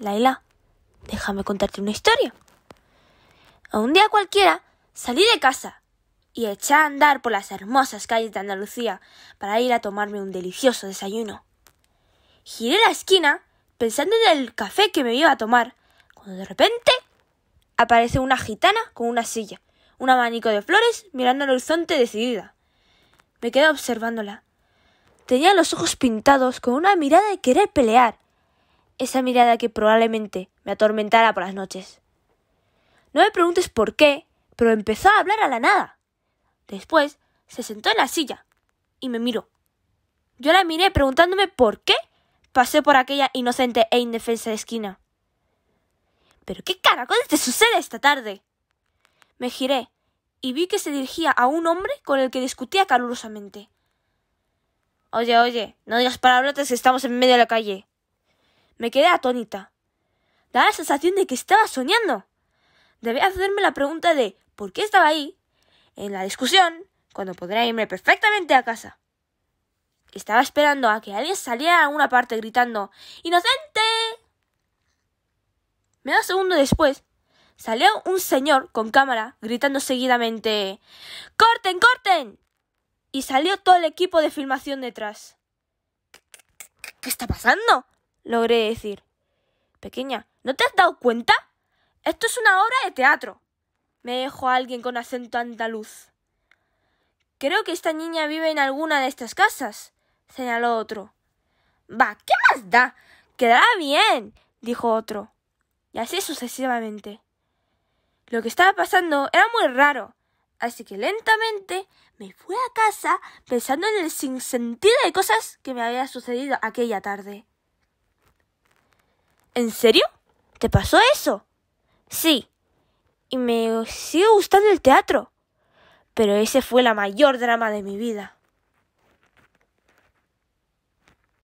Laila, déjame contarte una historia. A un día cualquiera salí de casa y eché a andar por las hermosas calles de Andalucía para ir a tomarme un delicioso desayuno. Giré la esquina pensando en el café que me iba a tomar, cuando de repente aparece una gitana con una silla, un abanico de flores mirando al horizonte decidida. Me quedé observándola. Tenía los ojos pintados con una mirada de querer pelear esa mirada que probablemente me atormentara por las noches. No me preguntes por qué, pero empezó a hablar a la nada. Después se sentó en la silla y me miró. Yo la miré preguntándome por qué pasé por aquella inocente e indefensa esquina. ¿Pero qué caracoles te sucede esta tarde? Me giré y vi que se dirigía a un hombre con el que discutía calurosamente. Oye, oye, no digas palabras que estamos en medio de la calle. Me quedé atónita. Daba la sensación de que estaba soñando. Debía hacerme la pregunta de ¿por qué estaba ahí? En la discusión, cuando podría irme perfectamente a casa. Estaba esperando a que alguien saliera a alguna parte gritando ¡Inocente! Medio segundo después, salió un señor con cámara gritando seguidamente ¡Corten, corten! Y salió todo el equipo de filmación detrás. qué está pasando? logré decir. Pequeña, ¿no te has dado cuenta? Esto es una obra de teatro. Me dijo alguien con acento andaluz. Creo que esta niña vive en alguna de estas casas, señaló otro. «¡Va, ¿qué más da? Quedará bien, dijo otro. Y así sucesivamente. Lo que estaba pasando era muy raro, así que lentamente me fui a casa pensando en el sinsentido de cosas que me había sucedido aquella tarde. ¿En serio? ¿Te pasó eso? Sí. Y me sigue gustando el teatro. Pero ese fue la mayor drama de mi vida.